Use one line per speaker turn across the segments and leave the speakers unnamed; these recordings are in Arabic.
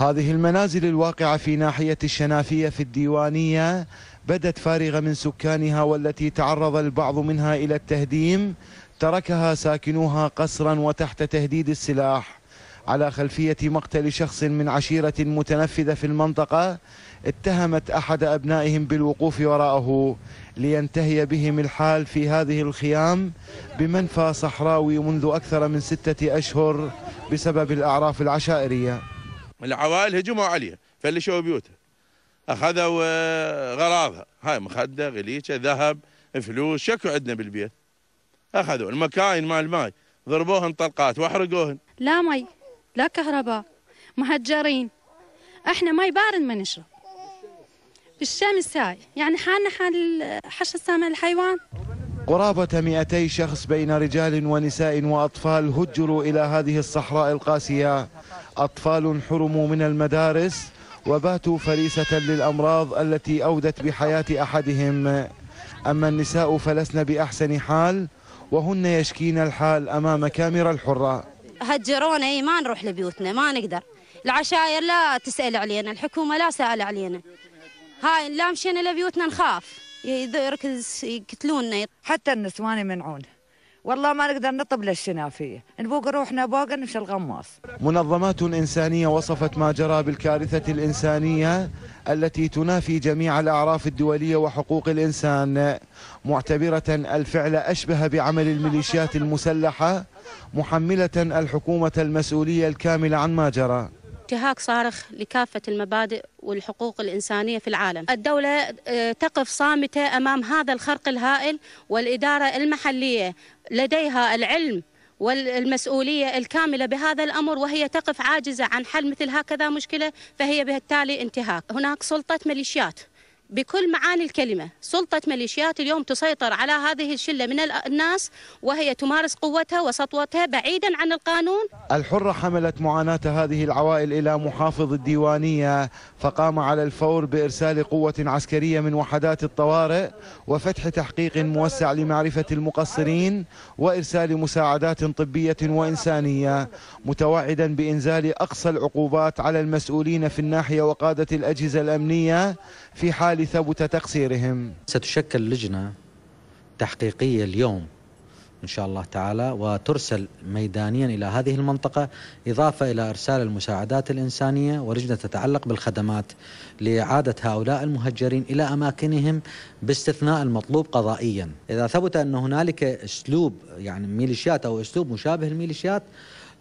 هذه المنازل الواقعة في ناحية الشنافية في الديوانية بدت فارغة من سكانها والتي تعرض البعض منها إلى التهديم تركها ساكنوها قصرا وتحت تهديد السلاح على خلفية مقتل شخص من عشيرة متنفذة في المنطقة اتهمت أحد أبنائهم بالوقوف وراءه لينتهي بهم الحال في هذه الخيام بمنفى صحراوي منذ أكثر من ستة أشهر بسبب الأعراف العشائرية العوائل هجموا عليها فلشوا بيوتها اخذوا آه، غراضها هاي مخده غليشه ذهب فلوس شكو عندنا بالبيت اخذوا المكاين مال الماي ضربوهن طلقات واحرقوهن
لا مي لا كهرباء مهجرين احنا مي بارد ما نشرب بالشمس هاي يعني حالنا حال حش السامع الحيوان
قرابة 200 شخص بين رجال ونساء وأطفال هجروا إلى هذه الصحراء القاسية أطفال حرموا من المدارس وباتوا فريسة للأمراض التي أودت بحياة أحدهم أما النساء فلسن بأحسن حال وهن يشكين الحال أمام كاميرا الحرة
هجرونا ما نروح لبيوتنا ما نقدر العشائر لا تسأل علينا الحكومة لا سأل علينا هاي لا مشينا لبيوتنا نخاف يركز يقتلونا حتى النسوان يمنعون والله ما نقدر نطب للشنافية نبوق روحنا بوقا نمشي الغماص
منظمات إنسانية وصفت ما جرى بالكارثة الإنسانية التي تنافي جميع الأعراف الدولية وحقوق الإنسان معتبرة الفعل أشبه بعمل الميليشيات المسلحة محملة الحكومة المسؤولية الكاملة عن ما جرى
انتهاك صارخ لكافة المبادئ والحقوق الإنسانية في العالم الدولة آه، تقف صامتة أمام هذا الخرق الهائل والإدارة المحلية لديها العلم والمسؤولية الكاملة بهذا الأمر وهي تقف عاجزة عن حل مثل هكذا مشكلة فهي بالتالي انتهاك هناك سلطة ميليشيات بكل معاني الكلمة سلطة ميليشيات اليوم تسيطر على هذه الشلة من الناس وهي تمارس قوتها وسطوتها بعيدا عن القانون
الحرة حملت معاناة هذه العوائل إلى محافظ الديوانية فقام على الفور بإرسال قوة عسكرية من وحدات الطوارئ وفتح تحقيق موسع لمعرفة المقصرين وإرسال مساعدات طبية وإنسانية متوعدا بإنزال أقصى العقوبات على المسؤولين في الناحية وقادة الأجهزة الأمنية في حال بالفعل ثبت
تقصيرهم ستشكل لجنة تحقيقية اليوم إن شاء الله تعالى وترسل ميدانيا إلى هذه المنطقة إضافة إلى إرسال المساعدات الإنسانية ولجنة تتعلق بالخدمات لإعادة هؤلاء المهجرين إلى أماكنهم باستثناء المطلوب قضائيا إذا ثبت أن هنالك أسلوب يعني ميليشيات أو أسلوب مشابه الميليشيات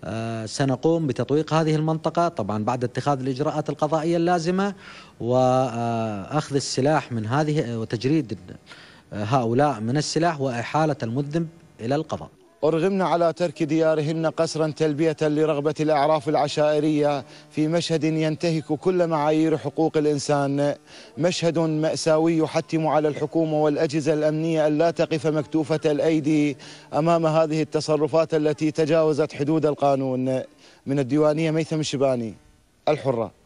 آه، سنقوم بتطويق هذه المنطقة طبعا بعد اتخاذ الإجراءات القضائية اللازمة وأخذ السلاح من هذه وتجريد آه، هؤلاء من السلاح وإحالة المذنب إلى القضاء
أرغمن على ترك ديارهن قسرا تلبية لرغبة الأعراف العشائرية في مشهد ينتهك كل معايير حقوق الإنسان مشهد مأساوي يحتم على الحكومة والأجهزة الأمنية أن لا تقف مكتوفة الأيدي أمام هذه التصرفات التي تجاوزت حدود القانون من الديوانية ميثم الشباني الحرة